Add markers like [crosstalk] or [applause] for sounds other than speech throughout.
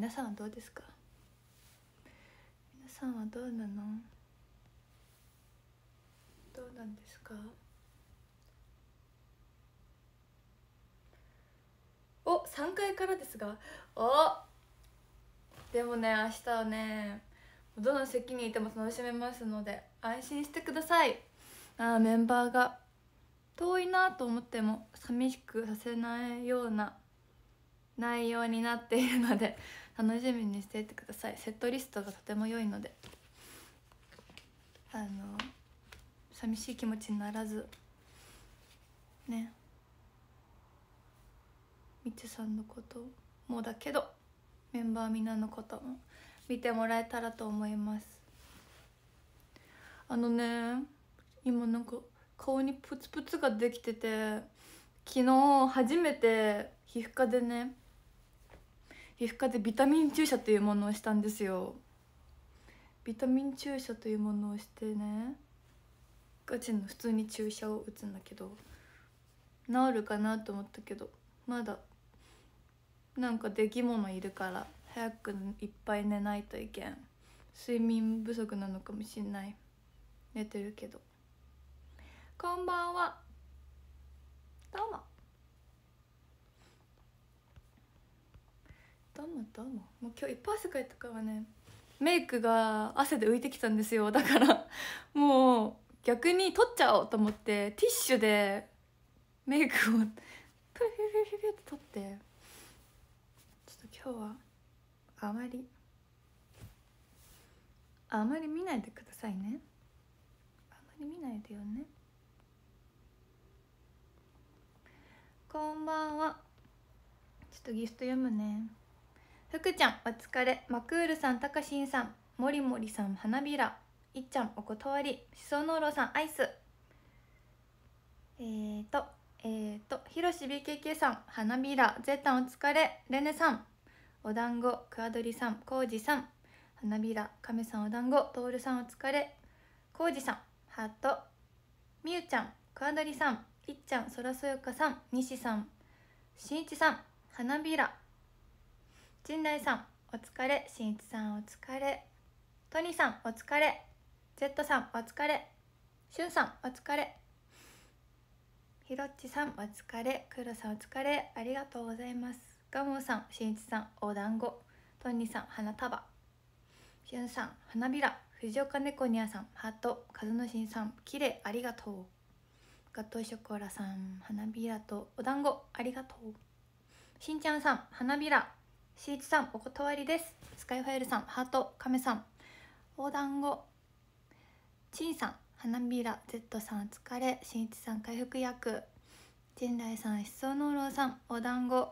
皆さんはどうですか皆さんはどうなのどうなんですかお3階からですがおでもね明日はねどの席にいても楽しめますので安心してくださいあメンバーが遠いなと思っても寂しくさせないような内容になっているので楽しみにしていてくださいセットリストがとても良いのであの寂しい気持ちにならずねみつさんのこともだけどメンバーみんなのことも見てもらえたらと思いますあのね今なんか顔にプツプツができてて昨日初めて皮膚科でね皮膚科でビタミン注射というものをしたんですよビタミン注射というものをしてねガチの普通に注射を打つんだけど治るかなと思ったけどまだなんか出来物いるから早くいっぱい寝ないといけん睡眠不足なのかもしんない寝てるけどこんばんはどうもどうもどうももう今日いっぱい汗かいたからねメイクが汗で浮いてきたんですよだからもう逆に取っちゃおうと思ってティッシュでメイクをプルプルプルプルって取ってちょっと今日はあまりあまり見ないでくださいねあまり見ないでよねこんばんはちょっとギフト読むね福ちゃんお疲れマクールさんたかしんさんもりもりさん花びらいっちゃんお断りしそのろさんアイスえーとえーとひろし BKK さん花びらゼっタンお疲れレネさんお団子クアドリさんコウジさん花びらかめさんお団子トールさんお疲れコウジさんハートみゆちゃんクアドリさんいっちゃんそらそよかさんしさんしんいちさん花びら陣内さんお疲れしんいちさんお疲れトニーさんお疲れ Z さんお疲れシュンさんお疲れひろっちさんお疲れクロさんお疲れありがとうございますガモさんしんいちさんお団子トニーさん花束シュンさん花びら藤岡猫にゃさんハート風のしんさんきれいありがとうガトーショコラさん花びらとお団子ありがとうしんちゃんさん花びらしいちさんお断りですスカイファイルさんハートカメさん横断後ちんさん花びら Z さん疲れしんいちさん回復薬陣来さん失踪ろうさんお団子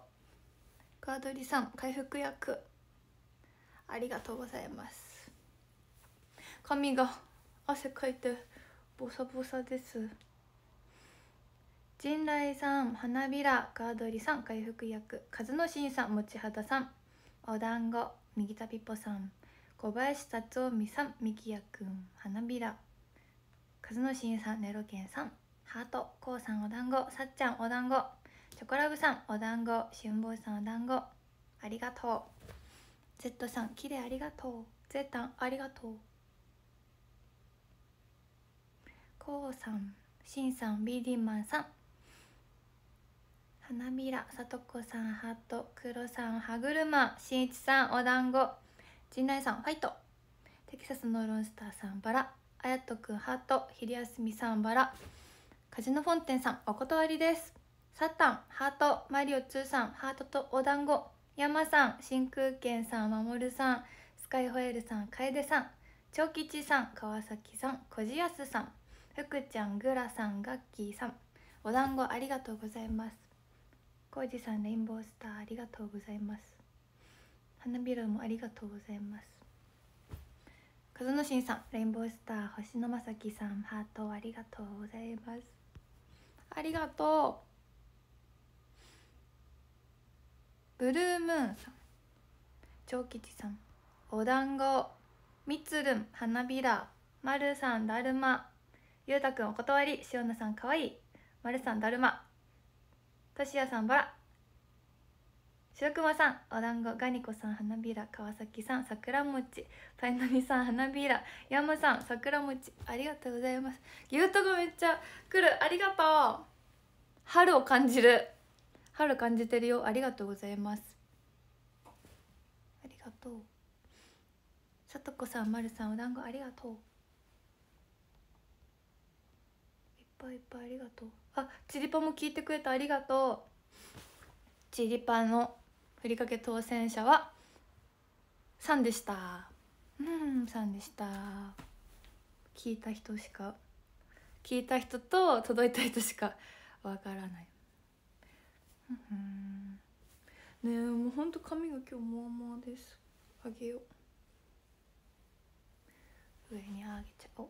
クードリさん回復薬ありがとうございます髪が汗かいてボサボサです陣来さん花びらクードリさん回復薬風のしんさん持ち肌さんお団子右タピポさん小林達夫美さんみきやくん花びら風のしんさんネロケンさんハートこうさんお団子さっちゃんお団子チョコラブさんお団子しゅんぼうさんお団子ありがとう Z さんきれいありがとうゼたんありがとうこうさんしんさんビーィ d マンさん花びら、さとこさん、ハート、くろさん、歯車、しんいちさん、お団子、陣内さん、ファイト、テキサスのロンスターさん、バラ、あやとくん、ハート、ひりすみさん、バラ、カジノフォンテンさん、お断りです。サタン、ハート、マリオ2さん、ハートとお団子、山さん、真空券さん、まもるさん、スカイホエールさん、楓さん、長吉さん、川崎さん、こじやすさん、ふくちゃん、ぐらさん、ガッキーさん、お団子ありがとうございます。コージさんレインボースターありがとうございます花びらもありがとうございます風野真さんレインボースター星野正樹さんハートありがとうございますありがとうブルームーンさん長吉さんお団子みつるん花びらまるさんだるまゆうたくんお断りしおなさんかわいいまるさんだるまとしやさんバラ白熊さんお団子ガニコさん花びら川崎さん桜餅パイのみさん花びら山さん桜餅ありがとうございますフとがめっちゃ来るありがとう春を感じる春感じてるよありがとうございますありがとうさとこさんまるさんお団子ありがとうぱいいっぱいありがとうあちりぱも聞いてくれてありがとうちりぱのふりかけ当選者はさんでしたうんさんでした聞いた人しか聞いた人と届いた人しか [laughs] わからないうんねえもうほんと髪が今日もわもわですあげよう上にあげちゃおう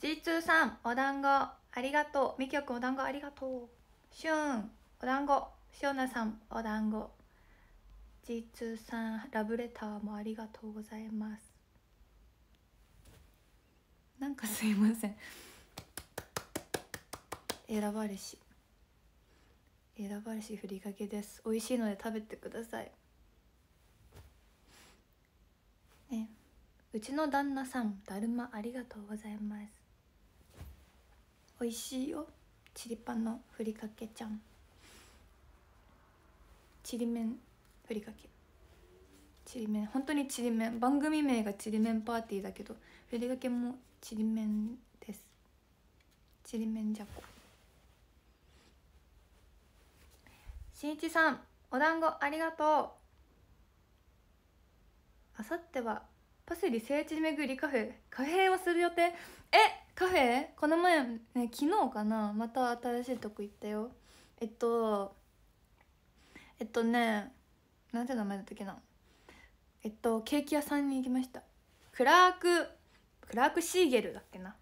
G2 さんお団子ありがとうみきょお団子ありがとうしゅんお団子しオなさんお団子 G2 さんラブレターもありがとうございますなんかすいません選ばれし選ばれしふりかけです美味しいので食べてくださいねうちの旦那さんだるまありがとうございます美味しいよチリパンのふりかけちゃんちりめんふりかけちりめん本当にちりめん番組名がちりめんパーティーだけどふりかけもちりめんですちりめんじゃこしんいちさんお団子ありがとうあさってはパセリ聖地巡りカフェカフェをする予定えカフェこの前、ね、昨日かなまた新しいとこ行ったよえっとえっとねなんて名前だったっけなえっとケーキ屋さんに行きましたクラーククラークシーゲルだっけな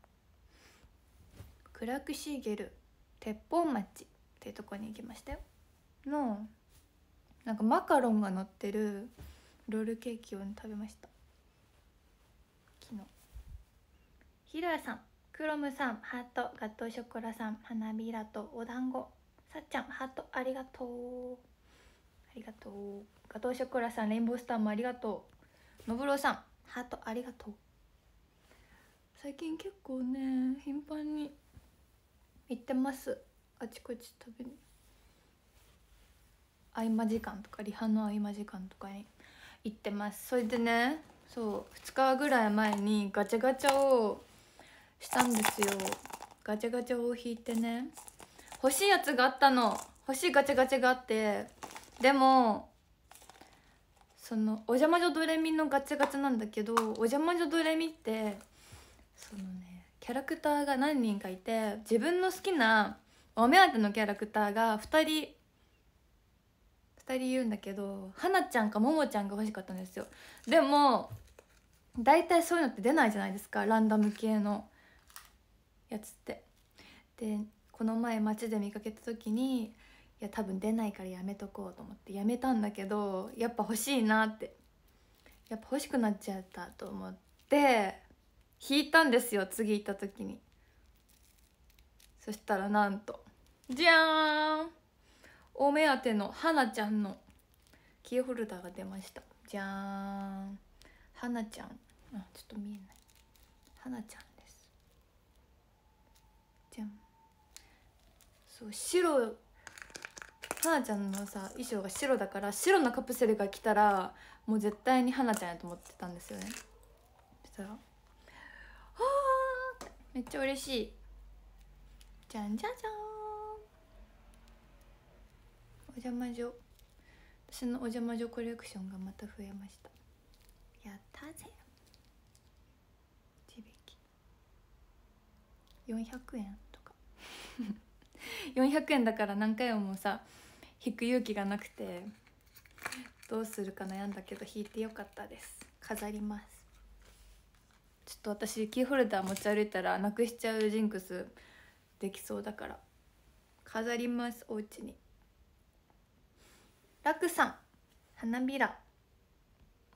クラークシーゲル鉄砲町っていうとこに行きましたよのなんかマカロンが乗ってるロールケーキを、ね、食べました昨日ひろやさんクロムさんハートガトーショコラさん花びらとお団子さっちゃんハートありがとうありがとうガトーショコラさんレインボースターもありがとうのぶろうさんハートありがとう最近結構ね頻繁に行ってますあちこち食べに合間時間とかリハの合間時間とかに行ってますそれでねそう2日ぐらい前にガチャガチャをしたんですよガチャガチャを引いてね欲しいやつがあったの欲しいガチャガチャがあってでもそのお邪魔女ドレミのガチャガチャなんだけどお邪魔女ドレミってそのねキャラクターが何人かいて自分の好きなお目当てのキャラクターが2人2人言うんだけどはなちゃんかももちゃんが欲しかったんですよでも大体そういうのって出ないじゃないですかランダム系のやつってでこの前街で見かけた時にいや多分出ないからやめとこうと思ってやめたんだけどやっぱ欲しいなってやっぱ欲しくなっちゃったと思って引いたんですよ次行った時にそしたらなんとじゃーんお目当ての花ちゃんのキーホルダーが出ましたじゃーん花ちゃんあちょっと見えない花ちゃんそう白はなちゃんのさ衣装が白だから白のカプセルが来たらもう絶対にはなちゃんやと思ってたんですよねそしたら「あめっちゃ嬉しいじゃんじゃじゃんお邪魔女私のお邪魔女コレクションがまた増えましたやったぜ地引き400円とか400円だから何回もさ引く勇気がなくてどうするか悩んだけど引いてよかったです飾りますちょっと私キーホルダー持ち歩いたらなくしちゃうジンクスできそうだから飾りますお家にラクさん花びら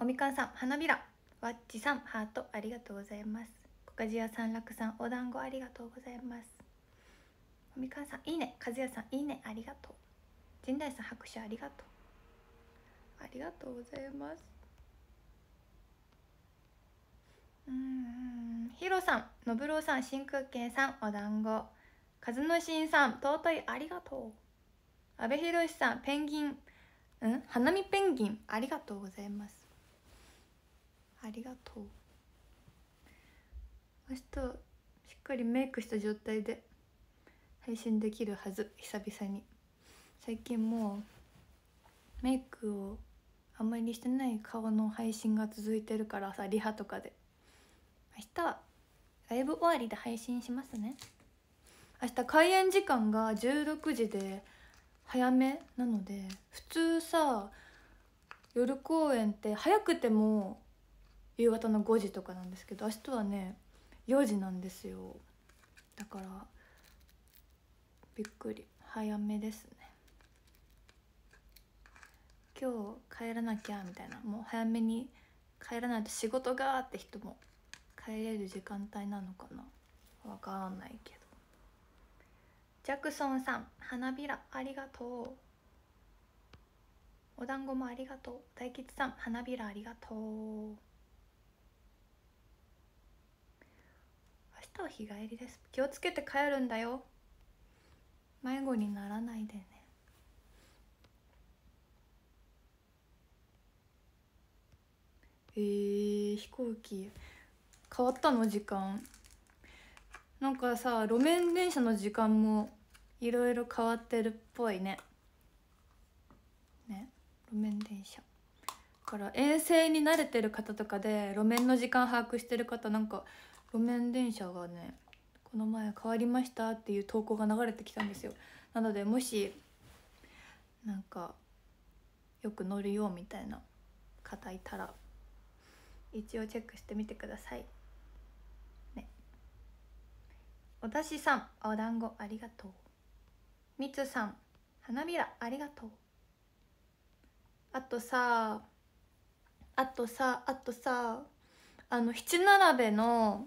おみかんさん花びらわっちさんハートありがとうございますこかじやさんラクさんお団子ありがとうございますみかわさんいいね和也さんいいねありがとう陣内さん拍手ありがとうありがとうございますうんヒロさんロウさん真空系さんお団子風のしんさん尊いありがとう阿部寛さんペンギンうん花見ペンギンありがとうございますありがとう明日しっかりメイクした状態で配信できるはず久々に最近もうメイクをあんまりしてない顔の配信が続いてるからさリハとかで明日ライブ終わりで配信しますね明日開演時間が16時で早めなので普通さ夜公演って早くても夕方の5時とかなんですけど明日はね4時なんですよだからびっくり早めですね今日帰らなきゃみたいなもう早めに帰らないと仕事がって人も帰れる時間帯なのかなわかんないけどジャクソンさん花びらありがとうお団子もありがとう大吉さん花びらありがとう明日は日帰りです気をつけて帰るんだよ迷子にならないでねえ飛行機変わったの時間なんかさ路面電車の時間もいろいろ変わってるっぽいねね路面電車から遠征に慣れてる方とかで路面の時間把握してる方なんか路面電車がねこの前変わりましたっていう投稿が流れてきたんですよなのでもしなんかよく乗るよみたいな方いたら一応チェックしてみてくださいねおだしさんお団子ありがとうみつさん花びらありがとうあとさあとさあとさあの七並べの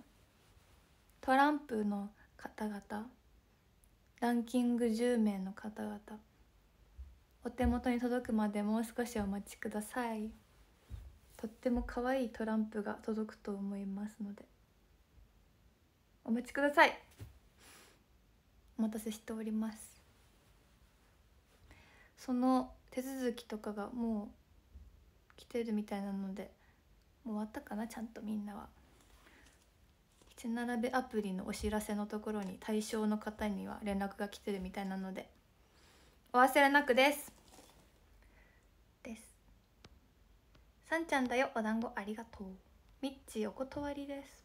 トランプの方々ランキング10名の方々お手元に届くまでもう少しお待ちくださいとっても可愛いトランプが届くと思いますのでお待ちくださいお待たせしておりますその手続きとかがもう来てるみたいなのでもう終わったかなちゃんとみんなは。チ並べアプリのお知らせのところに対象の方には連絡が来てるみたいなのでお忘れなくですですさんちゃんだよお団子ありがとうみっちお断りです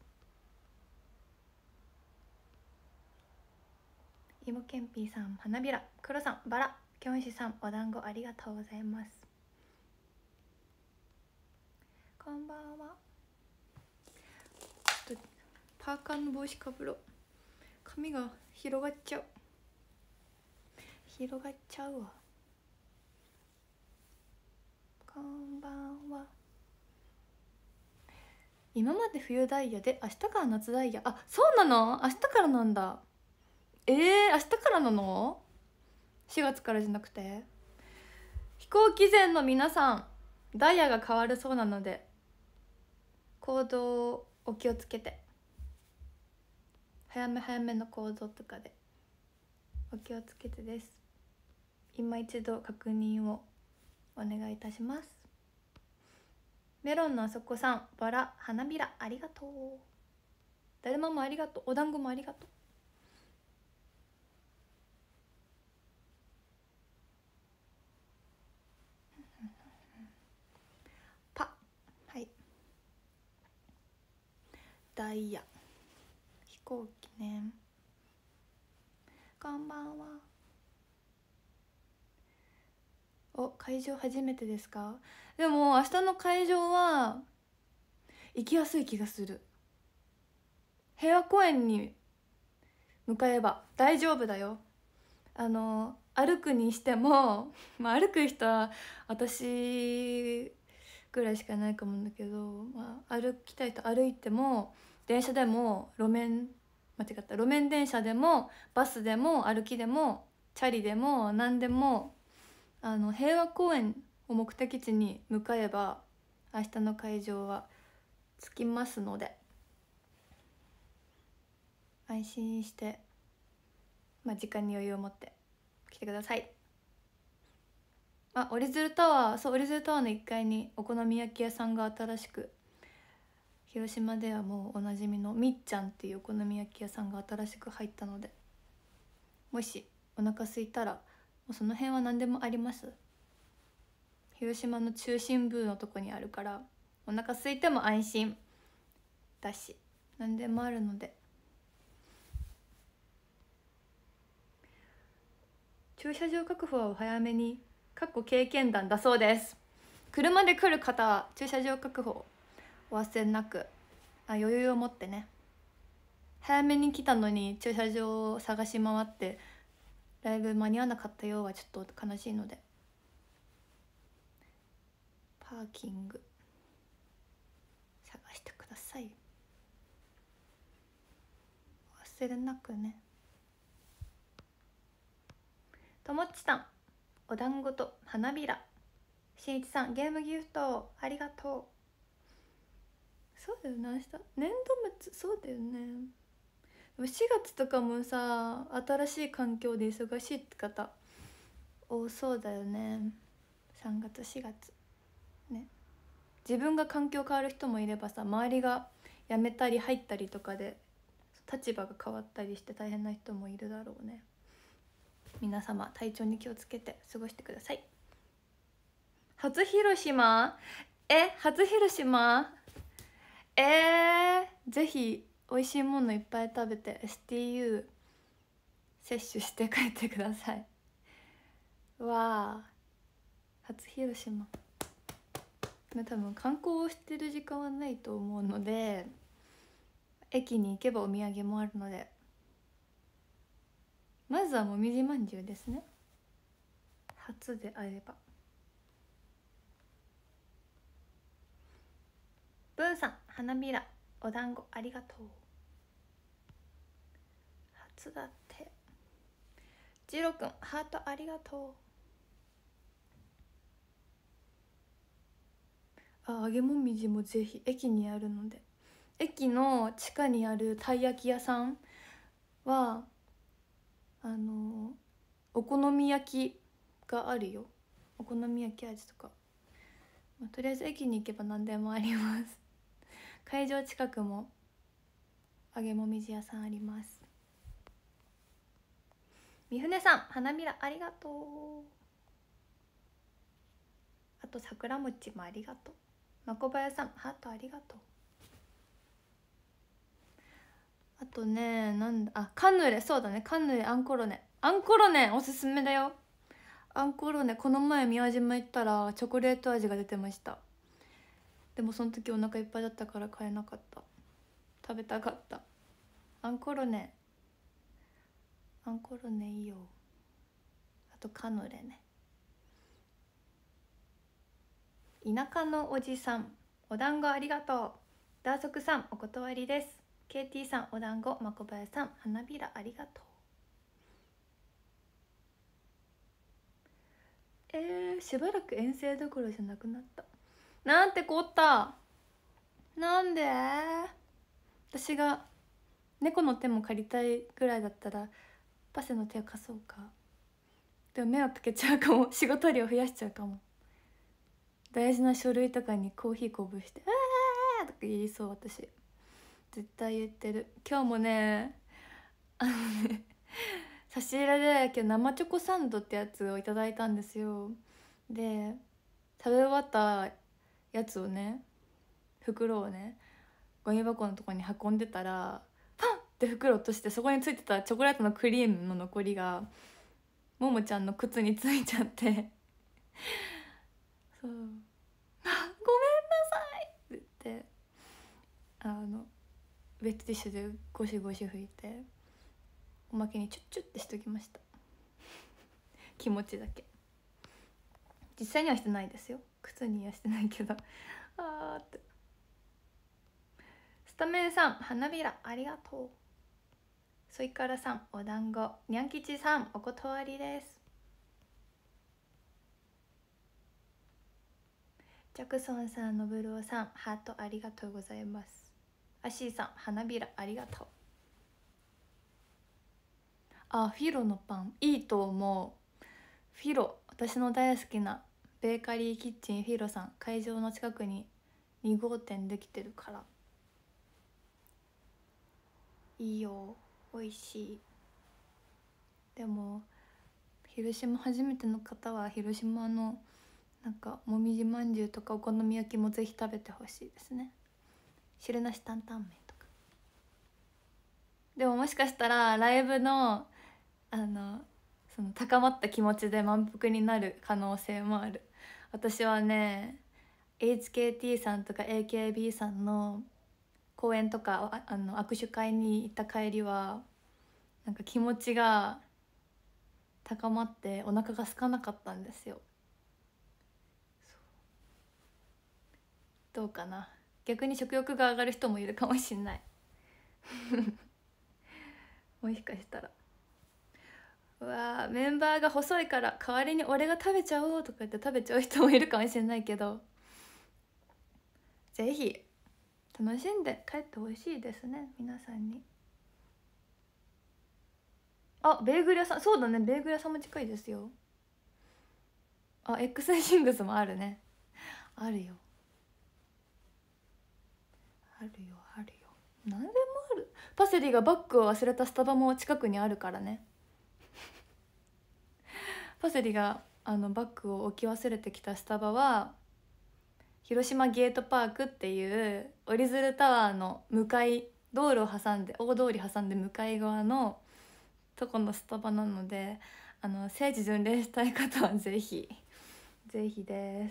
いもけんぴーさん花びらくろさんバラきょんしさんお団子ありがとうございますこんばんはカーカーの帽子かぶろう髪が広がっちゃう広がっちゃうわこんばんは今まで冬ダイヤで明日から夏ダイヤあそうなの明日からなんだえー、明日からなの ?4 月からじゃなくて飛行機前の皆さんダイヤが変わるそうなので行動をお気をつけて。早め早めの行動とかでお気をつけてです今一度確認をお願いいたしますメロンのあそこさんバラ花びらありがとうだるまもありがとうお団子もありがとうはいダイヤ飛行機ねこんばんはお会場初めてですかでも明日の会場は行きやすい気がする平和公園に向かえば大丈夫だよあの歩くにしても、[laughs] まあ、歩く人は私ぐらいしかないかもんだけど、まあ、歩きたいと歩いても電車でも路面間違った路面電車でもバスでも歩きでもチャリでも何でもあの平和公園を目的地に向かえば明日の会場は着きますので安心して、まあ、時間に余裕を持って来てくださいあオリズルタワーそうオリズルタワーの1階にお好み焼き屋さんが新しく広島ではもうおなじみのみっちゃんっていうお好み焼き屋さんが新しく入ったのでもしお腹空いたらもうその辺は何でもあります広島の中心部のとこにあるからお腹空いても安心だし何でもあるので駐車場確保はお早めに過去経験談だそうです車で来る方は駐車場確保お忘れなくあ余裕を持ってね早めに来たのに駐車場を探し回ってライブ間に合わなかったようはちょっと悲しいのでパーキング探してください忘れなくねともっちさんお団子と花びらしんいちさんゲームギフトありがとうそうだよね明日年度末そうだよね4月とかもさ新しい環境で忙しいって方多そうだよね3月4月ね自分が環境変わる人もいればさ周りが辞めたり入ったりとかで立場が変わったりして大変な人もいるだろうね皆様体調に気をつけて過ごしてください初広島え初広島えー、ぜひ美味しいものいっぱい食べて STU 摂取して帰ってくださいわあ初広島多分観光をしてる時間はないと思うので駅に行けばお土産もあるのでまずはもみじまんじゅうですね初であればブーさん花びらお団子ありがとう初だってジロくんハートありがとうあ揚げもみじもぜひ駅にあるので駅の地下にあるたい焼き屋さんはあのお好み焼きがあるよお好み焼き味とか、まあ、とりあえず駅に行けば何でもあります会場近くも揚げもみじ屋さんあります三船さん花びらありがとうあと桜餅もありがとうまこばやさんハートありがとうあとねなんだあカヌレそうだねカヌレアンコロネアンコロネおすすめだよアンコロネこの前宮島行ったらチョコレート味が出てましたでもその時お腹いっぱいだったから買えなかった食べたかったアンコロネアンコロネいいよあとカヌレね田舎のおじさんお団子ありがとうダーソクさんお断りです KT さんお団子まこばやさん花びらありがとうえー、しばらく遠征どころじゃなくなったなんてこったなんで私が猫の手も借りたいぐらいだったらパセの手を貸そうかでも迷惑かけちゃうかも [laughs] 仕事量増やしちゃうかも大事な書類とかにコーヒーこぶして「ああ!」とか言いそう私絶対言ってる今日もねあのね差し入れで今日生チョコサンドってやつをいただいたんですよで食べ終わったやつをね袋をねゴミ箱のとこに運んでたらパンって袋落としてそこについてたチョコレートのクリームの残りがももちゃんの靴についちゃってそう「あごめんなさい!」って言ってあの別ットティッシュでゴシゴシ拭いておまけにチュッチュッてしときました気持ちだけ実際にはしてないですよ靴にやしてないけどあってスタメンさん花びらありがとうそいからさんお団子にゃんきちさんお断りですジャクソンさんのブルオさんハートありがとうございますアシーさん花びらありがとうあフィロのパンいいと思うフィロ私の大好きなベーカリーキッチンフィロさん会場の近くに2号店できてるからいいよ美味しいでも広島初めての方は広島のなんかもみじまんじゅうとかお好み焼きもぜひ食べてほしいですね汁なし担々麺とかでももしかしたらライブのあのその高まった気持ちで満腹になる可能性もある私はね HKT さんとか AKB さんの公演とかあの握手会に行った帰りはなんか気持ちが高まってお腹が空かなかったんですよどうかな逆に食欲が上がる人もいるかもしんない [laughs] もしかしたらうわメンバーが細いから代わりに俺が食べちゃおうとか言って食べちゃう人もいるかもしれないけど是非楽しんで帰ってほしいですね皆さんにあベーグル屋さんそうだねベーグル屋さんも近いですよあ X イシングスもあるねあるよあるよあるよ何でもあるパセリがバッグを忘れたスタバも近くにあるからねパセリがあのバッグを置き忘れてきたスタバは広島ゲートパークっていう折り鶴タワーの向かい道路を挟んで大通り挟んで向かい側のとこのスタバなのであの聖地巡礼したい方はぜひぜひで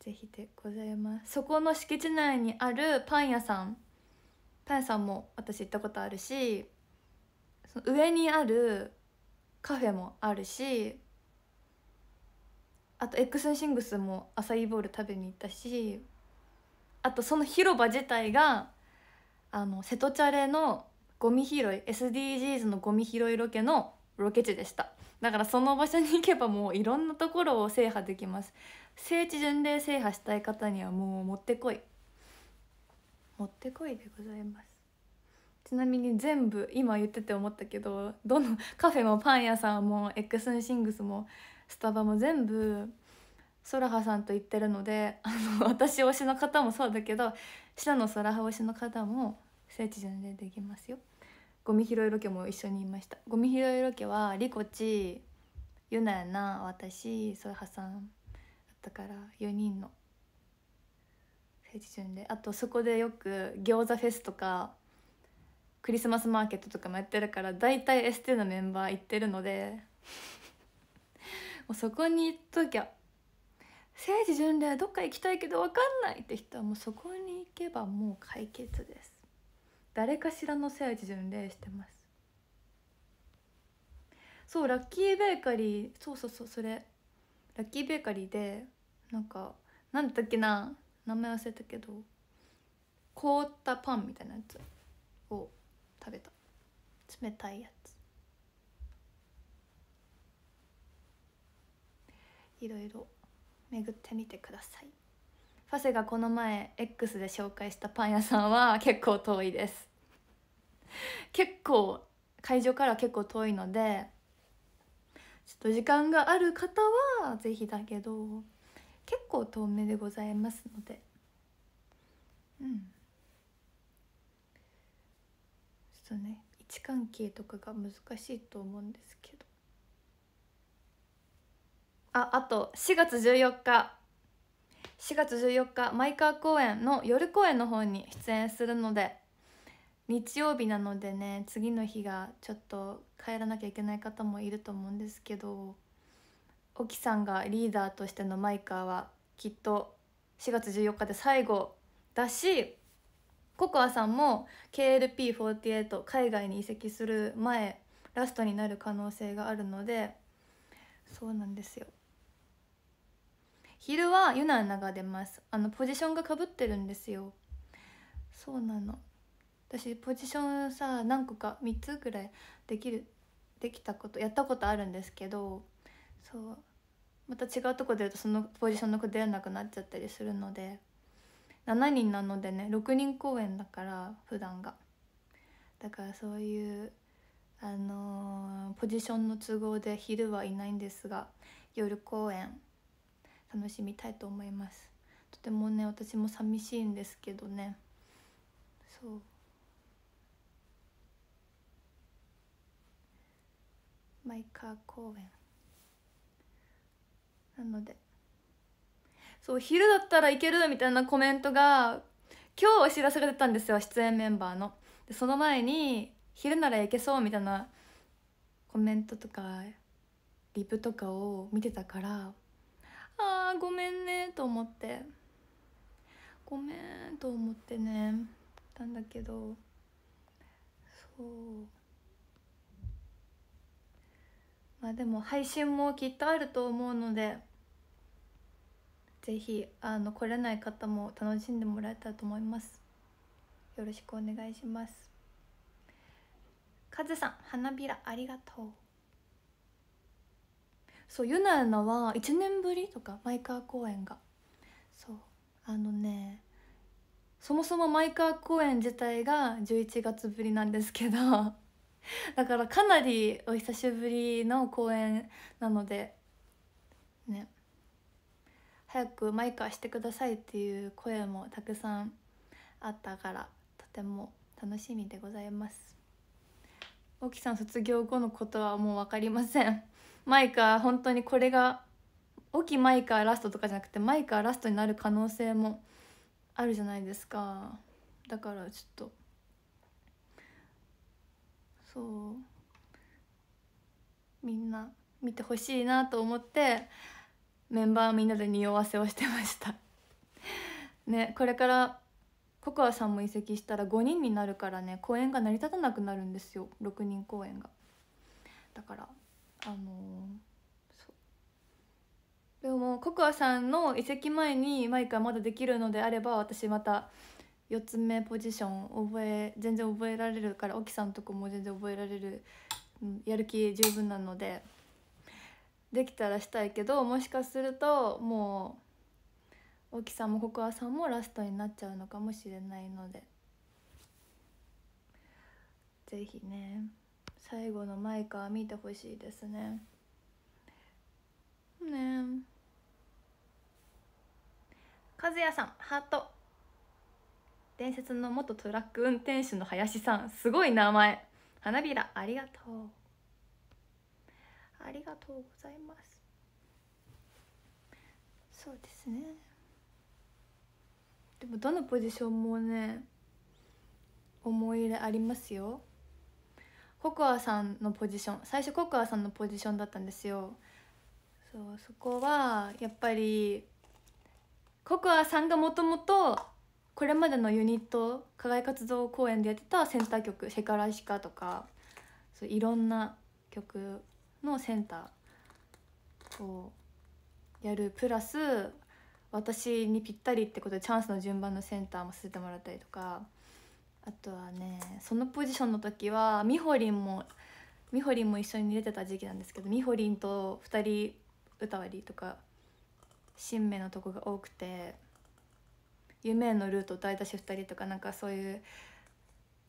すぜひでございますそこの敷地内にあるパン屋さんパン屋さんも私行ったことあるしその上にあるカフェもあるしあと X シングスもアサイーボール食べに行ったしあとその広場自体があの瀬戸チャレのゴミ拾い SDGs のゴミ拾いロケのロケ地でしただからその場所に行けばもういろんなところを制覇できます聖地巡礼制覇したい方にはもうもってこいもってこいでございますちなみに全部今言ってて思ったけどどの [laughs] カフェもパン屋さんもエックスンシングスもスタバも全部ソラハさんと言ってるのであの [laughs] 私推しの方もそうだけど下のソラハ推しの方も聖地巡礼できますよ。ゴミ拾いロケも一緒にいました。ゴミ拾いロケはリコチユナやな私ソラハさんだから4人の聖地巡礼あとそこでよく餃子フェスとかクリスマスマーケットとかもやってるから大体エステのメンバー行ってるので [laughs] もうそこに行っときゃ「聖地巡礼どっか行きたいけど分かんない」って人はもうそこに行けばもう解決です誰かしらの聖地巡礼してますそうラッキーベーカリーそうそうそうそれラッキーベーカリーでなんか何だっっけな名前忘れたけど凍ったパンみたいなやつを食べた冷たいやついろいろ巡ってみてくださいファセがこの前 X で紹介したパン屋さんは結構遠いです結構会場から結構遠いのでちょっと時間がある方は是非だけど結構遠目でございますのでうんとね位置関係とかが難しいと思うんですけどああと4月14日4月14日マイカー公演の夜公演の方に出演するので日曜日なのでね次の日がちょっと帰らなきゃいけない方もいると思うんですけど沖さんがリーダーとしてのマイカーはきっと4月14日で最後だしココアさんも KLP48 海外に移籍する前ラストになる可能性があるのでそうなんですよ昼はユナンナが出ますあのポジションがかぶってるんですよそうなの私ポジションさ何個か3つぐらいできるできたことやったことあるんですけどそうまた違うとこ出るとそのポジションの子出れなくなっちゃったりするので。7人なのでね6人公演だから普段がだからそういうあのー、ポジションの都合で昼はいないんですが夜公演楽しみたいと思いますとてもね私も寂しいんですけどねそうマイカー公演なのでそう昼だったらいけるみたいなコメントが今日お知らせが出たんですよ出演メンバーのでその前に昼ならいけそうみたいなコメントとかリプとかを見てたからあーごめんねと思ってごめんと思ってねたんだけどそうまあでも配信もきっとあると思うのでぜひあの来れない方も楽しんでもらえたらと思いますよろしくお願いしますカズさん花びらありがとうそうユナゆナは1年ぶりとかマイカー公演がそうあのねそもそもマイカー公演自体が11月ぶりなんですけど [laughs] だからかなりお久しぶりの公演なのでね早くマイカーしてくださいっていう声もたくさんあったからとても楽しみでございます沖さん卒業後のことはもう分かりません [laughs] マイカー本当にこれが沖マイカーラストとかじゃなくてマイカーラストになる可能性もあるじゃないですかだからちょっとそうみんな見てほしいなと思ってメンバーみんなで匂わせをしてましたねこれからココアさんも移籍したら5人になるからね公演が成り立たなくなるんですよ6人公演がだからあのー、そうでもココアさんの移籍前にマイクはまだできるのであれば私また4つ目ポジション覚え全然覚えられるから沖さんとこも全然覚えられる、うん、やる気十分なので。できたらしたいけどもしかするともう沖さんもココアさんもラストになっちゃうのかもしれないのでぜひね最後のマイカー見てほしいですねね和也さんハート伝説の元トラック運転手の林さんすごい名前花びらありがとうありがとうございますそうですねでもどのポジションもね思い入れありますよココアさんのポジション最初ココアさんのポジションだったんですよそうそこはやっぱりココアさんがもともとこれまでのユニット課外活動公演でやってたセンター曲「セェカラシカ」とかそういろんな曲のセンターをやるプラス私にぴったりってことでチャンスの順番のセンターもさせてもらったりとかあとはねそのポジションの時はみほりんもみほりんも一緒に出てた時期なんですけどみほりんと2人歌わりとか新芽のとこが多くて「夢のルート歌い出し2人」とかなんかそういう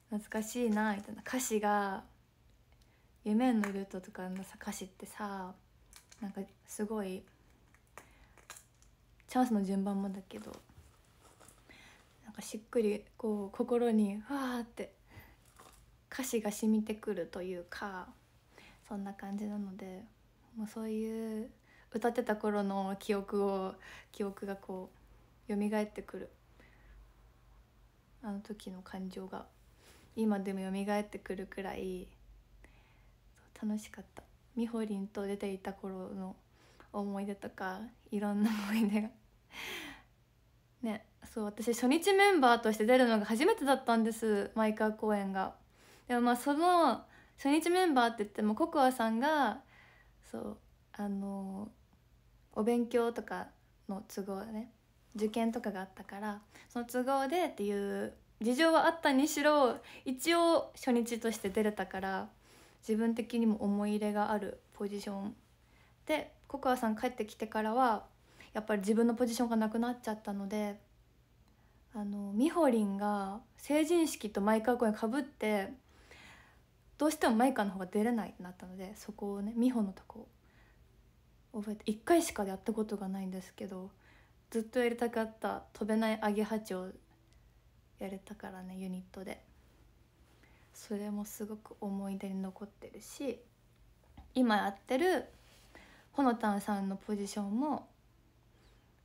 懐かしいなみたいな歌詞が「夢のルート」とかの歌詞ってさなんかすごいチャンスの順番もだけどなんかしっくりこう心にわーって歌詞が染みてくるというかそんな感じなのでもうそういう歌ってた頃の記憶を記憶がこう蘇ってくるあの時の感情が今でも蘇ってくるくらい楽しかったみほりんと出ていた頃の思い出とかいろんな思い出が [laughs] ねそう私初日メンバーとして出るのが初めてだったんですマイカー公演がでもまあその初日メンバーって言ってもココアさんがそうあのお勉強とかの都合ね受験とかがあったからその都合でっていう事情はあったにしろ一応初日として出れたから自分的にも思い入れがあるポジションでココアさん帰ってきてからはやっぱり自分のポジションがなくなっちゃったのであのみほりんが成人式とマイカー公演かぶってどうしてもマイカーの方が出れないってなったのでそこをねみほのとこ覚えて1回しかやったことがないんですけどずっとやりたかった飛べないアゲハチをやれたからねユニットで。それもすごく思い出に残ってるし今やってるほのたんさんのポジションも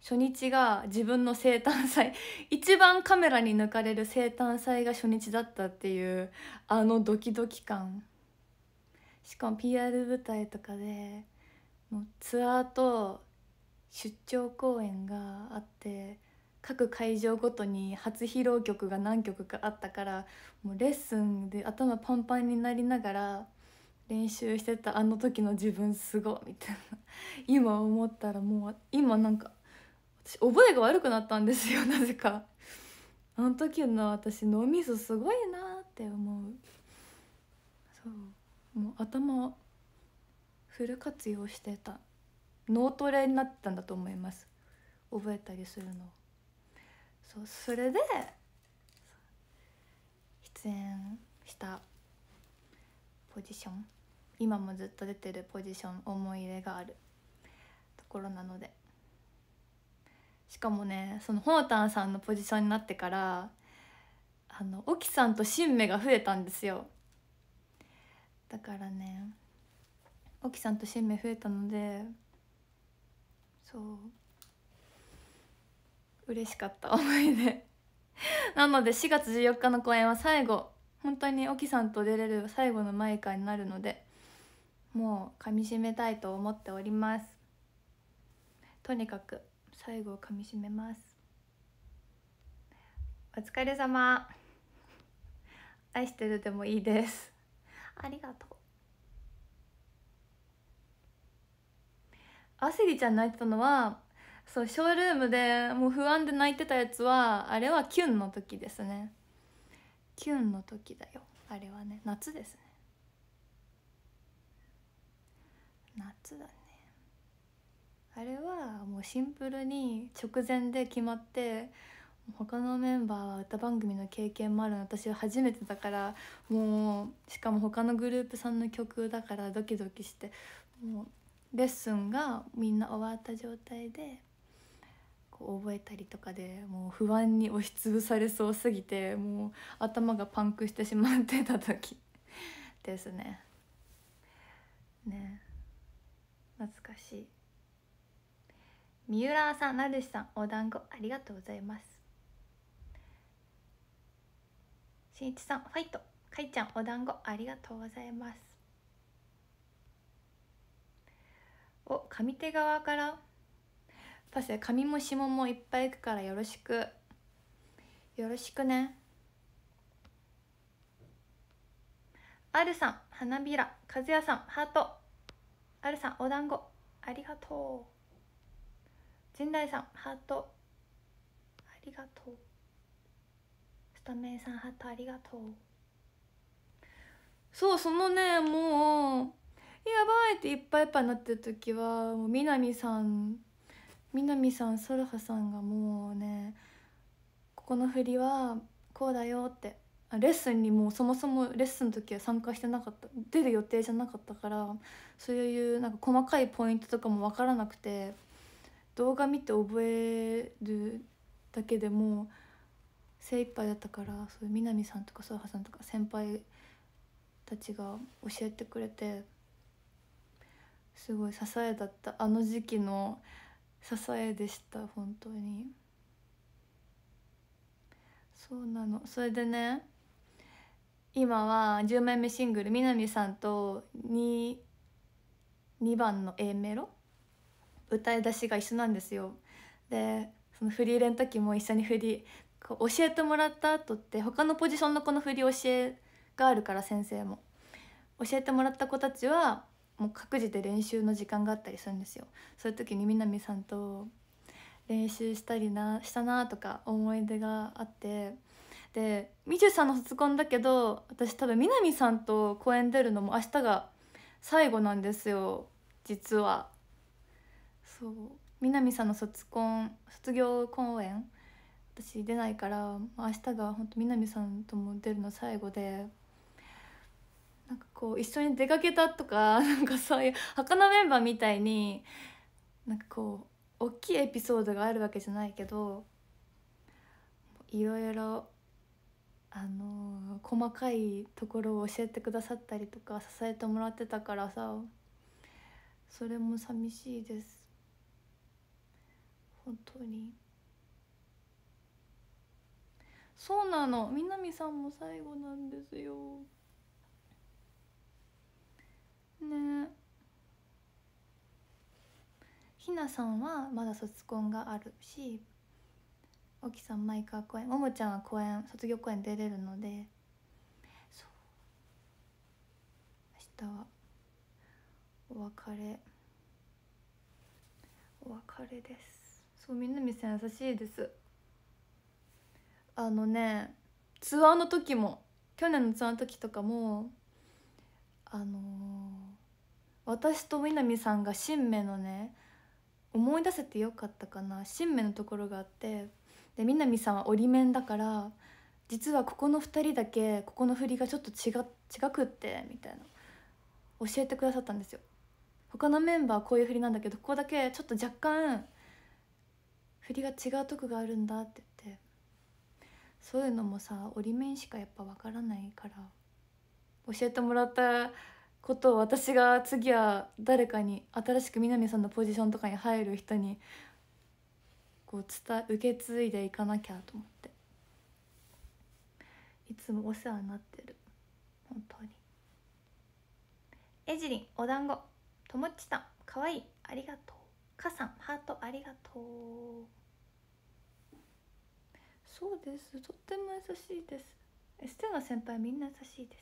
初日が自分の生誕祭 [laughs] 一番カメラに抜かれる生誕祭が初日だったっていうあのドキドキ感しかも PR 舞台とかでもうツアーと出張公演があって各会場ごとに初披露曲が何曲かあったからもうレッスンで頭パンパンになりながら練習してたあの時の自分すごいみたいな今思ったらもう今なんか私覚えが悪くなったんですよ [laughs] なぜかあの時の私脳みそすごいなって思うそうもう頭フル活用してた脳トレになったんだと思います覚えたりするのそうそれで出演したポジション今もずっと出てるポジション思い入れがあるところなのでしかもねそのホータンさんのポジションになってからあの沖さんと新芽が増えたんですよだからね沖さんと新芽増えたのでそう嬉しかった思い出なので4月14日の公演は最後本当に沖さんと出れる最後のマイカになるのでもう噛みしめたいと思っておりますとにかく最後を噛みしめますお疲れ様愛してるでもいいですありがとうあせぎちゃん泣いてたのはそうショールームでもう不安で泣いてたやつはあれはキュンの時ですねキュンの時だよあれはね夏ですね夏だねあれはもうシンプルに直前で決まって他のメンバーは歌番組の経験もあるの私は初めてだからもうしかも他のグループさんの曲だからドキドキしてもうレッスンがみんな終わった状態でこう覚えたりとかでもう不安に押しつぶされそうすぎてもう頭がパンクしてしまってた時ですね。ね懐かしい。三浦さん、なるしさん、お団子ありがとうございます。しんいちさん、ファイト。かいちゃん、お団子ありがとうございます。お、上手側からパセ髪も指紋もいっぱいいくからよろしくよろしくねアルさん花びら和也さんハートアルさんお団子ありがとう神代さんハートありがとうスタメンさんハートありがとうそうそのねもうやばいっていっぱいいっぱいになってる時はもう南さん南さんソルハさんがもうねここの振りはこうだよってレッスンにもうそもそもレッスンの時は参加してなかった出る予定じゃなかったからそういうなんか細かいポイントとかも分からなくて動画見て覚えるだけでも精一杯だったからそういう南さんとかソハさんとか先輩たちが教えてくれてすごい支えだったあの時期の。支えでした本当にそうなのそれでね今は10枚目シングル南さんと 2, 2番の A メロ歌い出しが一緒なんですよでそのフリーレの時も一緒に振り教えてもらった後って他のポジションの子の振り教えがあるから先生も教えてもらった子たちはもう各自で練習の時間があったりするんですよそういう時に南さんと練習したりなしたなとか思い出があってでみちゅさんの卒コンだけど私多分南さんと公演出るのも明日が最後なんですよ実はそう南さんの卒コン卒業公演私出ないから明日が本当南さんとも出るの最後でなんかこう一緒に出かけたとか [laughs] なんかそういうのメンバーみたいになんかこう大きいエピソードがあるわけじゃないけどいろいろあのー、細かいところを教えてくださったりとか支えてもらってたからさそれも寂しいです本当にそうなの南さんも最後なんですよひなさんはまだ卒婚があるし沖さんマイカー公演ももちゃんは公演卒業公演出れるので明日はお別れお別れですそうみ南さん優しいですあのねツアーの時も去年のツアーの時とかもあのー、私とみなみさんが新芽のね思い出せてよかったかな新芽のところがあってで南さんは折り面だから実はここの2人だけここの振りがちょっと違違くってみたいな教えてくださったんですよ他のメンバーこういう振りなんだけどここだけちょっと若干振りが違うとこがあるんだって言ってそういうのもさ折り面しかやっぱ分からないから教えてもらったことを私が次は誰かに新しく南さんのポジションとかに入る人にこう伝受け継いでいかなきゃと思っていつもお世話になってる本当にえじりんお団子ともっちさんかわいいありがとうかさんハートありがとうそうですとっても優しいですエステの先輩みんな優しいです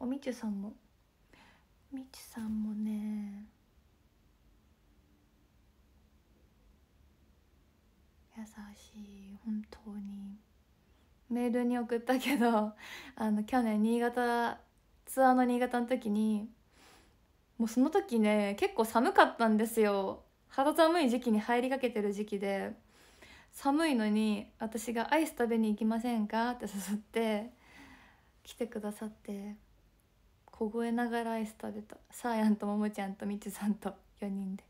おみちゅさんもみちさんもね優しい本当にメールに送ったけど [laughs] あの去年新潟ツアーの新潟の時にもうその時ね結構寒かったんですよ肌寒い時期に入りかけてる時期で寒いのに私が「アイス食べに行きませんか?」って誘って来てくださって凍えながらアイス食べたサーヤンとももちゃんとみちさんと4 [laughs] 人で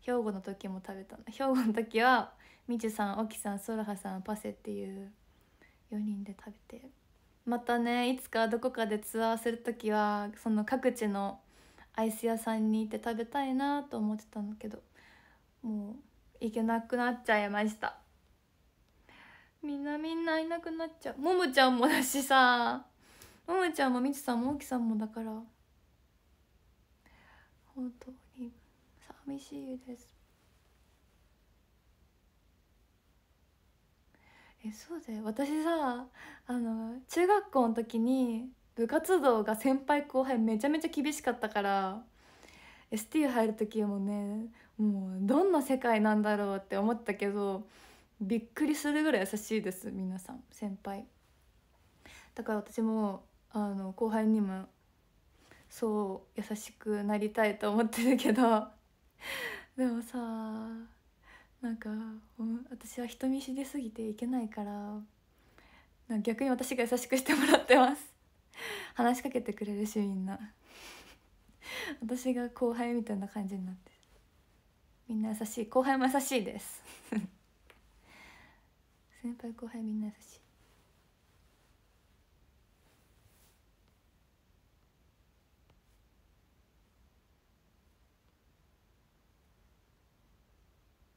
兵庫の時も食べたの兵庫の時はみちさんきさんそらはさんパセっていう4人で食べてまたねいつかどこかでツアーする時はその各地のアイス屋さんに行って食べたいなと思ってたんだけどもう行けなくなっちゃいましたみんなみんないなくなっちゃうももちゃんもだしさももちゃんもみちさんもおきさんもだから本当に寂しいですえそうだよ私さあの中学校の時に部活動が先輩後輩めちゃめちゃ厳しかったから ST 入る時もねもうどんな世界なんだろうって思ったけどびっくりするぐらい優しいです皆さん先輩だから私もあの後輩にもそう優しくなりたいと思ってるけど [laughs] でもさなんか私は人見知りすぎていけないから逆に私が優しくしてもらってます話しかけてくれるしみんな私が後輩みたいな感じになってみんな優しい後輩も優しいです [laughs] 先輩後輩みんな優しい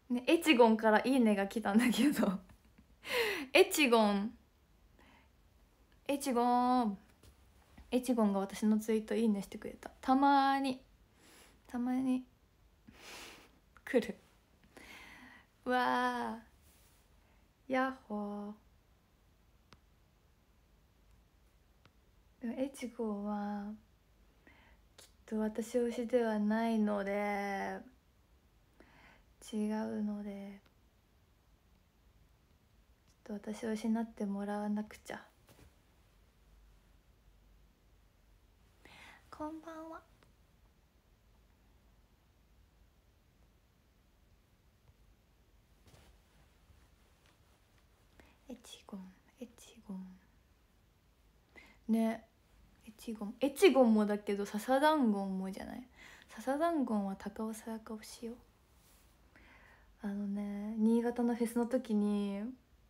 ね、エチゴンから「いいね」が来たんだけど [laughs] エチゴンエチゴンエチゴンが私のツイート「いいね」してくれたたまにたまに来るわあヤッホーでもエチゴンはきっと私推しではないので違うのでちょっと私を失ってもらわなくちゃこんばんはエチゴンエチゴンねエチゴンエチゴンもだけど笹団子もじゃない笹団子は高尾さやかをしようあのね新潟のフェスの時に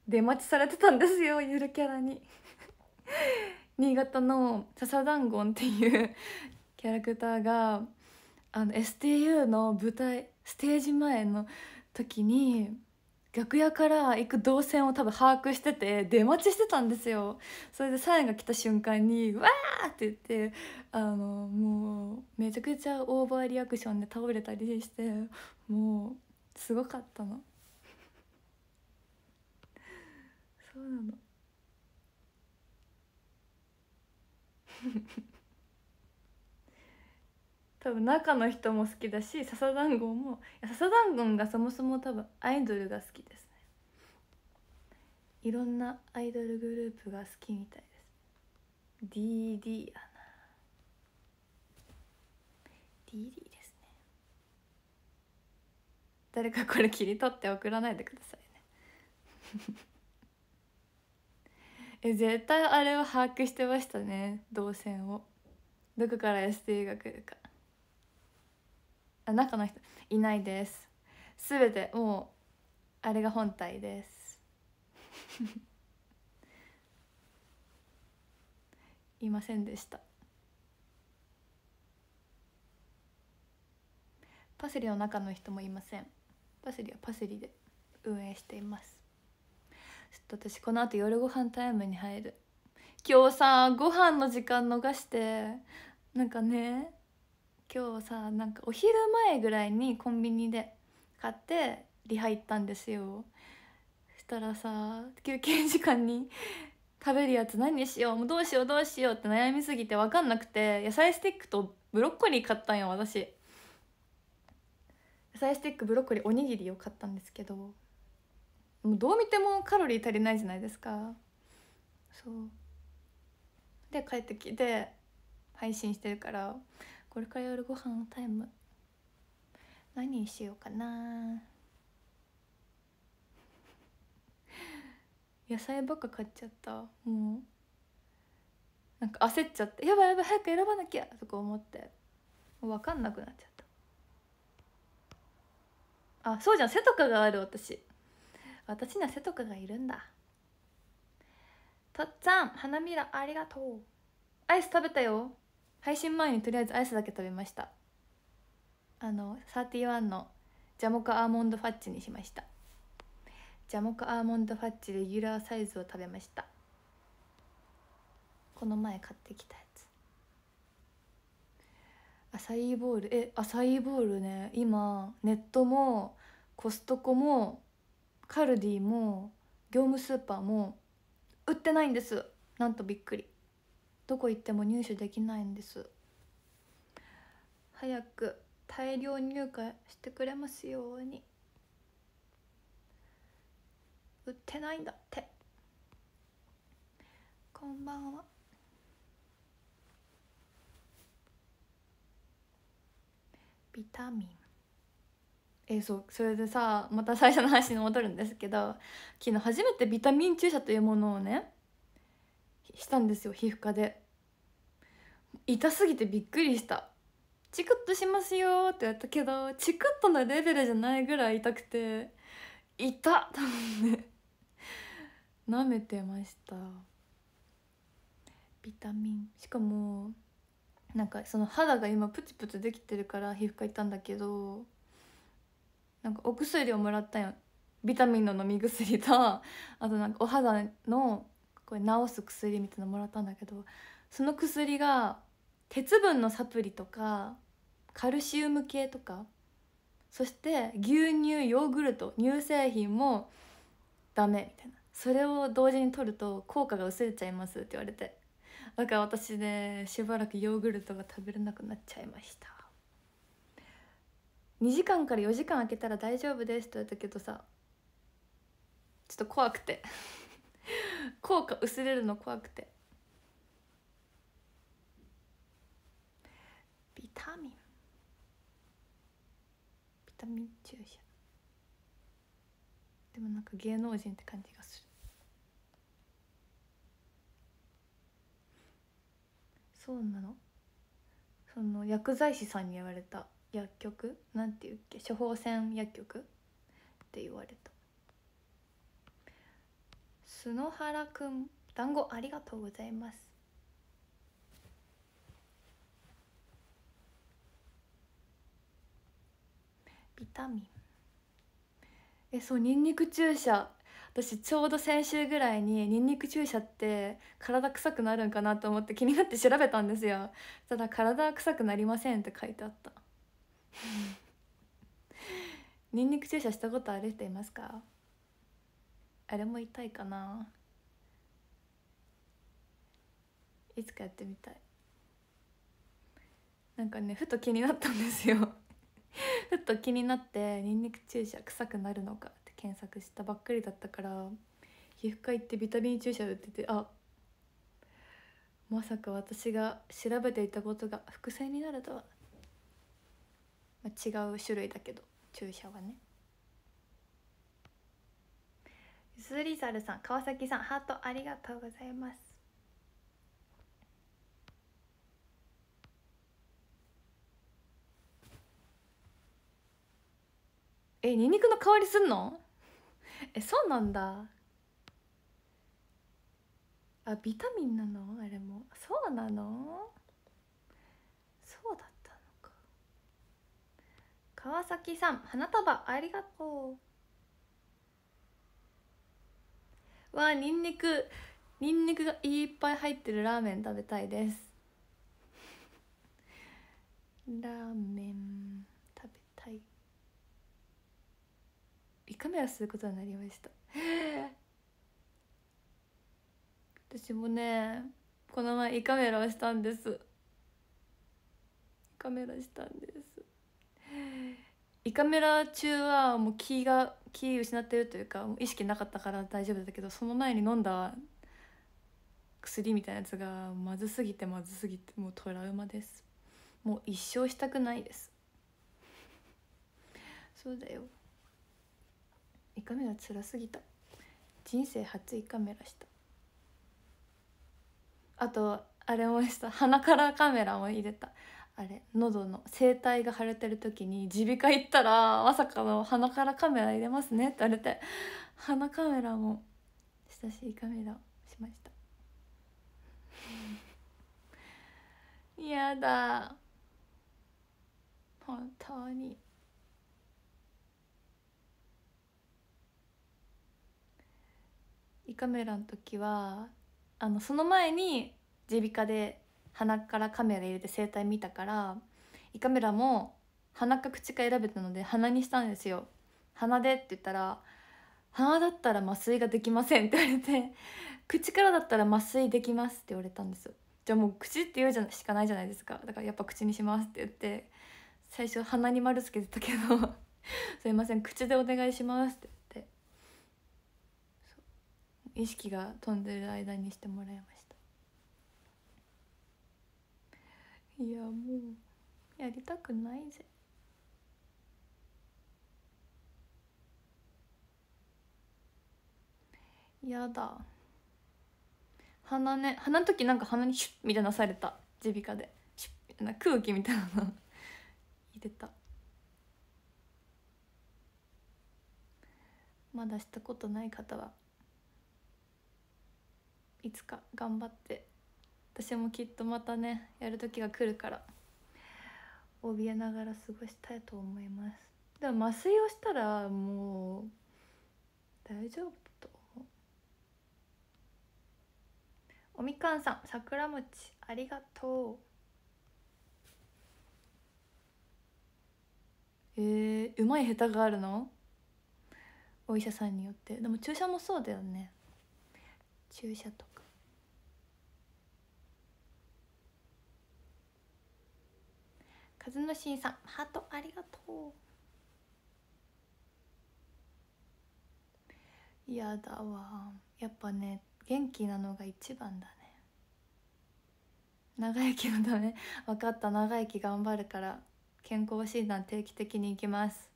出待ちされてたんですよゆるキャラに [laughs] 新潟の笹団子っていう [laughs] キャラクターがあの STU の舞台ステージ前の時に楽屋から行く動線を多分把握してて出待ちしてたんですよそれでサインが来た瞬間に「わー!」って言ってあのもうめちゃくちゃオーバーリアクションで倒れたりしてもう。すごかったのそうなの [laughs] 多分中の人も好きだし笹団子も笹団子がそもそも多分アイドルが好きですねいろんなアイドルグループが好きみたいです DD やな DD 誰かこれ切り取って送らないでくださいね [laughs] え絶対あれを把握してましたね動線をどこから ST が来るかあ中の人いないです全てもうあれが本体です [laughs] いませんでしたパセリの中の人もいませんパセリはパセリで運営していますちょっと私この後夜ご飯タイムに入る今日さご飯の時間逃してなんかね今日さなんかお昼前ぐらいにコンビニで買ってリハ行ったんですよそしたらさ休憩時間に食べるやつ何にしようもうどうしようどうしようって悩みすぎて分かんなくて野菜スティックとブロッコリー買ったんよ私サイスティックブロッコリーおにぎりを買ったんですけどもうどう見てもカロリー足りないじゃないですかそうで帰ってきて配信してるからこれから夜ご飯のタイム何にしようかな [laughs] 野菜ばっか買っちゃったもうなんか焦っちゃってやばいやばい早く選ばなきゃとか思って分かんなくなっちゃったあそうじゃん背とかがある私私には背とかがいるんだとっちゃん花びらありがとうアイス食べたよ配信前にとりあえずアイスだけ食べましたあの31のジャモカアーモンドファッチにしましたジャモカアーモンドファッチレギュラーサイズを食べましたこの前買ってきたやつサイーボールえアサイーボールね今ネットもコストコもカルディも業務スーパーも売ってないんですなんとびっくりどこ行っても入手できないんです早く大量入荷してくれますように売ってないんだってこんばんはビタミンえそうそれでさまた最初の話に戻るんですけど昨日初めてビタミン注射というものをねしたんですよ皮膚科で痛すぎてびっくりしたチクッとしますよってやったけどチクッとのレベルじゃないぐらい痛くて痛っと思って舐めてましたビタミンしかもなんかその肌が今プツプツできてるから皮膚科行ったんだけどなんかお薬をもらったよビタミンの飲み薬と [laughs] あとなんかお肌のこれ治す薬みたいなのもらったんだけどその薬が鉄分のサプリとかカルシウム系とかそして牛乳ヨーグルト乳製品もダメみたいなそれを同時に取ると効果が薄れちゃいますって言われてだから私ねしばらくヨーグルトが食べれなくなっちゃいました2時間から4時間空けたら大丈夫ですって言われたけどさちょっと怖くて [laughs] 効果薄れるの怖くてビタミンビタミン注射でもなんか芸能人って感じがするそうなのその薬剤師さんに言われた薬局なんていうっけ処方箋薬局って言われた篠原くん団子ありがとうございますビタミンえそうにんにく注射私ちょうど先週ぐらいにニンニク注射って体臭くなるんかなと思って気になって調べたんですよただ「体臭くなりません」って書いてあった [laughs] ニンニク注射したことある人いますかあれも痛いかないつかやってみたいなんかねふと気になったんですよ [laughs] ふと気になってニンニク注射臭くなるのか検索したばっかりだったから皮膚科行ってビタミン注射打っててあまさか私が調べていたことが伏線になるとは、まあ、違う種類だけど注射はねスリサルさん川崎さんハートありがとうございますえニンニクの香りすんの [laughs] えそうなんだあビタミンなのあれもそうなのそうだったのか川崎さん花束ありがとうわあにんにくにんにくがいっぱい入ってるラーメン食べたいですラーメンカメラすることになりました [laughs] 私もねこの前胃カメラをしたんです胃カメラしたんです胃カメラ中はもう気が気失ってるというかもう意識なかったから大丈夫だけどその前に飲んだ薬みたいなやつがまずすぎてまずすぎてもうトラウマですもう一生したくないですそうだよ胃カメラ辛すぎた人生初胃カメラしたあとあれもした鼻からカメラも入れたあれ喉の声帯が腫れてる時に耳鼻科行ったらまさかの鼻からカメラ入れますねって言われて鼻カメラも親しいカメラしました [laughs] やだ本当に。胃カメラの時はあのその前に耳鼻科で鼻からカメラ入れて声帯見たから胃カメラも鼻か口か選べたので鼻にしたんですよ鼻でって言ったら鼻だったら麻酔ができませんって言われて口からだったら麻酔できますって言われたんですよじゃあもう口って言うじゃしかないじゃないですかだからやっぱ口にしますって言って最初鼻に丸つけてたけど [laughs] すいません口でお願いしますって意識が飛んでる間にしてもらいましたいやもうやりたくないぜやだ鼻ね鼻の時なんか鼻にシュッみたいなされた耳鼻科でシュッみたいな空気みたいなの入れたまだしたことない方はいつか頑張って私もきっとまたねやる時が来るから怯えながら過ごしたいと思いますでも麻酔をしたらもう大丈夫と思うおみかんさん桜餅ありがとうえー、うまい下手があるのお医者さんによってでも注射もそうだよね注射と風のしんさんハートありがとういやだわやっぱね元気なのが一番だね長生きのため分かった長生き頑張るから健康診断定期的に行きます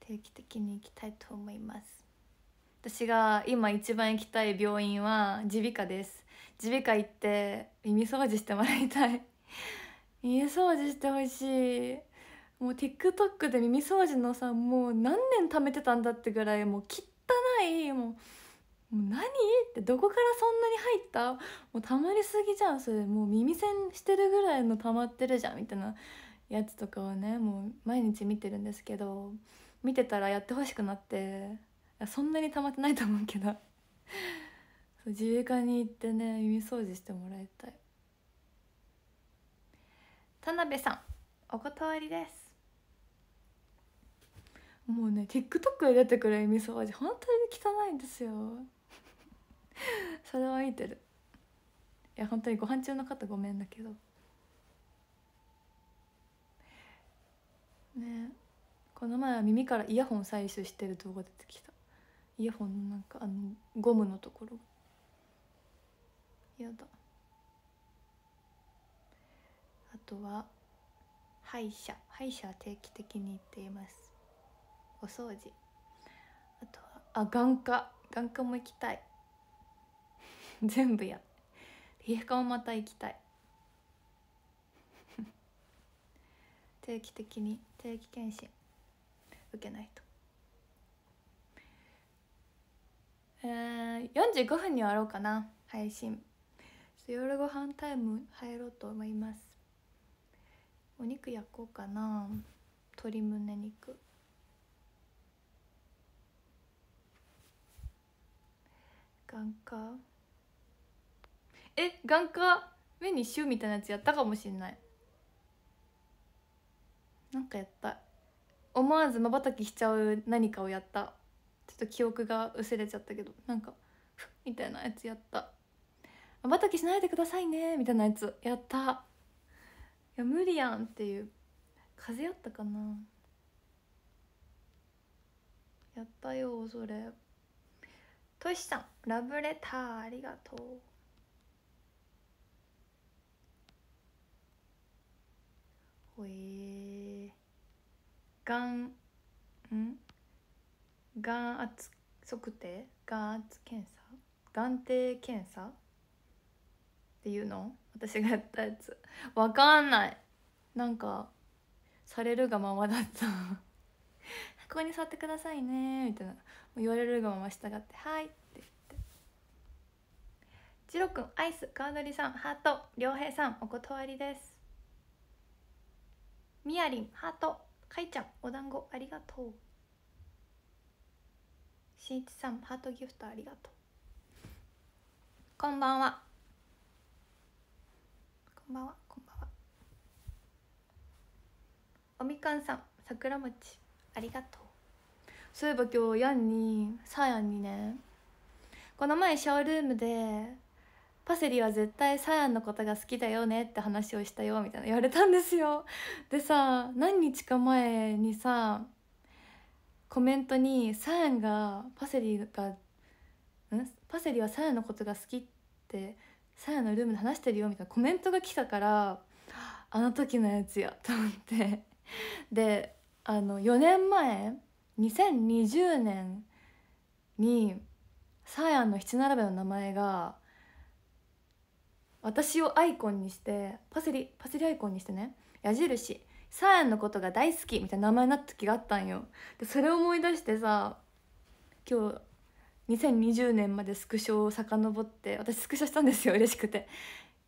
定期的に行きたいと思います私が今一番行きたい病院は耳鼻科です耳鼻科行って耳掃除してもらいたい耳 [laughs] 掃除してほしいもう TikTok で耳掃除のさもう何年貯めてたんだってぐらいもう汚いもう何ってどこからそんなに入ったもうたまりすぎじゃんそれもう耳栓してるぐらいの溜まってるじゃんみたいなやつとかをねもう毎日見てるんですけど見てたらやってほしくなってそんなに溜まってないと思うけど自衛官に行ってね耳掃除してもらいたい。田辺さんお断りですもうね TikTok で出てくる味噌味本当に汚いんですよそれは見てるいや本当にご飯中の方ごめんだけどねこの前は耳からイヤホン採取してる動画出てきたイヤホンのなんかあのゴムのところやだとは歯医者歯医者は定期的に行っていますお掃除あとはあ眼科眼科も行きたい [laughs] 全部や皮膚科もまた行きたい [laughs] 定期的に定期検診受けないとえー、45分に終わろうかな配信夜ご飯タイム入ろうと思いますお肉焼こうかな鶏胸肉眼科え眼科目にシューみたいなやつやったかもしんないなんかやった思わずまばたきしちゃう何かをやったちょっと記憶が薄れちゃったけどなんか「みたいなやつやったまばたきしないでくださいねみたいなやつやったや無理やんっていう風邪やったかなやったよそれとしさんラブレターありがとうほえがんんがん圧測定がん圧検査眼底検査っていうの私がやったやつわかんないなんかされるがままだったここに座ってくださいねみたいな言われるがまま従って「はい」って言ってジロんアイス川鳥さんハート良平さんお断りですみやりんハートかいちゃんお団子ありがとうしんいちさんハートギフトありがとうこんばんはこんばんはこんばんはおみかんさん桜餅ありがとうそういえば今日ヤンにサーヤンにねこの前ショールームでパセリは絶対サーヤンのことが好きだよねって話をしたよみたいな言われたんですよでさ何日か前にさコメントにサーヤンがパセリがんパセリはサーヤンのことが好きってさやのルームで話してるよみたいなコメントが来たからあの時のやつやと思ってであの4年前2020年にサーヤンの七並べの名前が私をアイコンにしてパセリパセリアイコンにしてね矢印サーヤンのことが大好きみたいな名前になった時があったんよでそれを思い出してさ今日2020年までスクショを遡って私スクショしたんですよ嬉しくて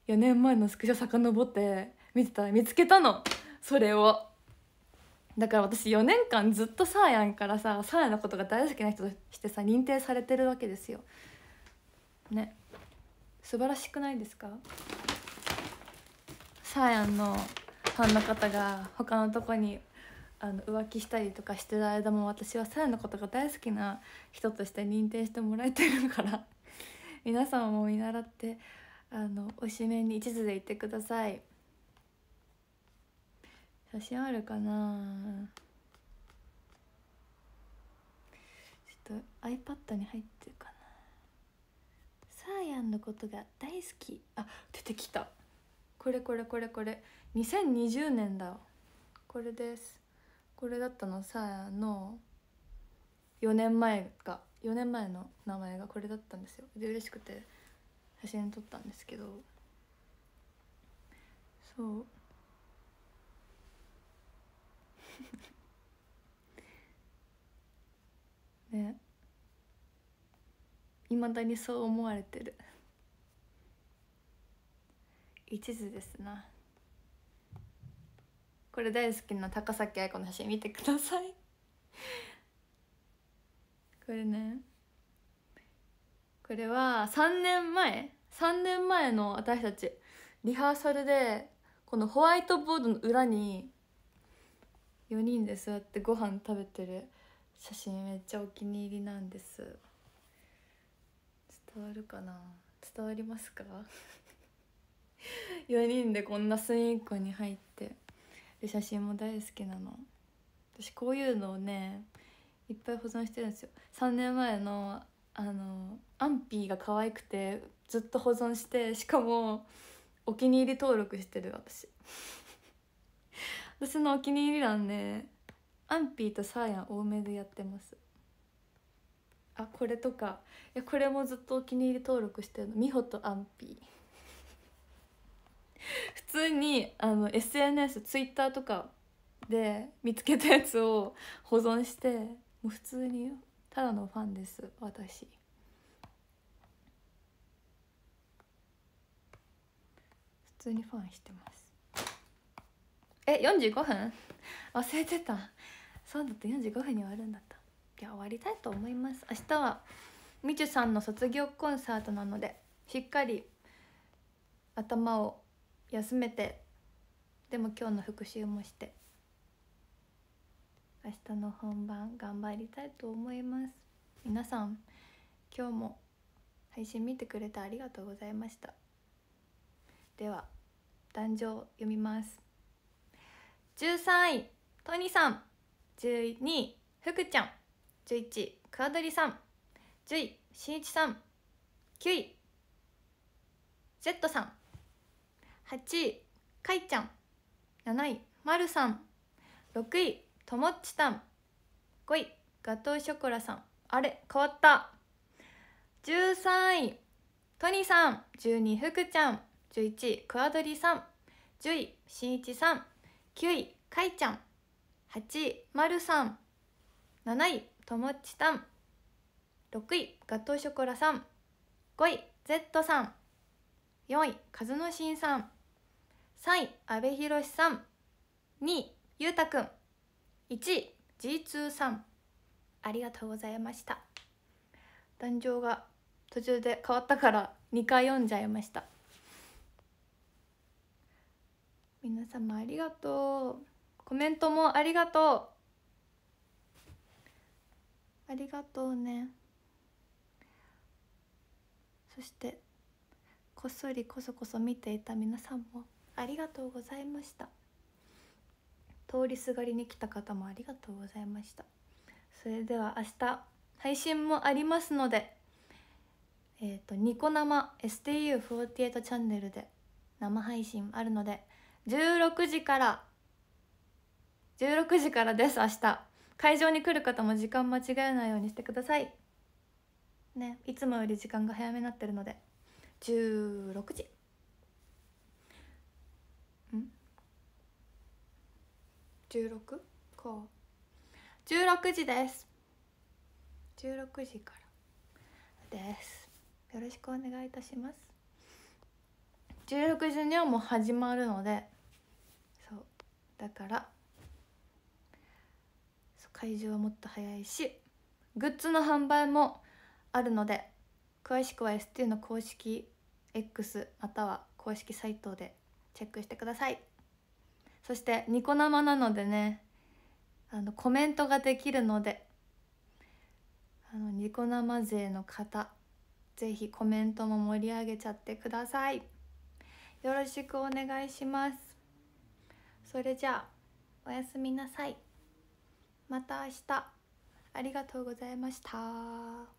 4年前のスクショ遡って見てたら見つけたのそれをだから私4年間ずっとサーヤンからさサーヤンのことが大好きな人としてさ認定されてるわけですよね素晴らしくないですかサーヤンのファンの方が他のとこにあの浮気したりとかしてる間も私はさやのことが大好きな人として認定してもらえてるから [laughs] 皆さんも見習ってあの推しメンに一途でいてください写真あるかなちょっと iPad に入ってるかなサーヤンのことが大好きあ出てきたこれこれこれこれ2020年だこれですこれだったのさあの4年前が4年前の名前がこれだったんですよで嬉しくて写真撮ったんですけどそう [laughs] ねいまだにそう思われてる一途ですなこれ大好きな高崎愛子の写真見てくださいこれねこれは3年前3年前の私たちリハーサルでこのホワイトボードの裏に4人で座ってご飯食べてる写真めっちゃお気に入りなんです伝わるかな伝わりますか4 [laughs] 人でこんなスイングに入って。写真も大好きなの私こういうのをねいっぱい保存してるんですよ3年前のあのアンピーが可愛くてずっと保存してしかもお気に入り登録してる私私のお気に入り欄ねアンピーとサーヤン多めでやってますあこれとかいやこれもずっとお気に入り登録してるの美穂とアンピー [laughs] 普通にあの SNS ツイッターとかで見つけたやつを保存してもう普通にただのファンです私普通にファンしてますえ45分忘れてたそうだって45分に終わるんだったいや終わりたいと思います明日はみちゅさんの卒業コンサートなのでしっかり頭を休めてでも今日の復習もして明日の本番頑張りたいと思います皆さん今日も配信見てくれてありがとうございましたでは壇上読みます13位トニーさん12位福ちゃん11位クアドリさん10位しんいちさん9位 Z さん8位かいちゃん7位まるさん6位ともっちたん5位ガトーショコラさんあれ変わった13位トニさん12位福ちゃん11位クワドリさん10位しんいちさん9位かいちゃん8位まるさん7位ともっちたん6位ガトーショコラさん5位 Z さん4位カズノシンさん3位阿部寛さん2位裕太たくん1位 G2 さんありがとうございました壇上が途中で変わったから2回読んじゃいました皆様ありがとうコメントもありがとうありがとうねそしてこっそりこそこそ見ていた皆さんもありがとうございました通りすがりに来た方もありがとうございましたそれでは明日配信もありますのでえっ、ー、とニコ生 STU48 チャンネルで生配信あるので16時から16時からです明日会場に来る方も時間間違えないようにしてくださいねいつもより時間が早めになってるので16時16か16時です16時からですよろしくお願いいたします16時にはもう始まるのでそうだから会場はもっと早いしグッズの販売もあるので詳しくは ST の公式 X または公式サイトでチェックしてくださいそしてニコ生なのでねあのコメントができるのであのニコ生勢の方ぜひコメントも盛り上げちゃってくださいよろしくお願いしますそれじゃあおやすみなさいまた明日ありがとうございました。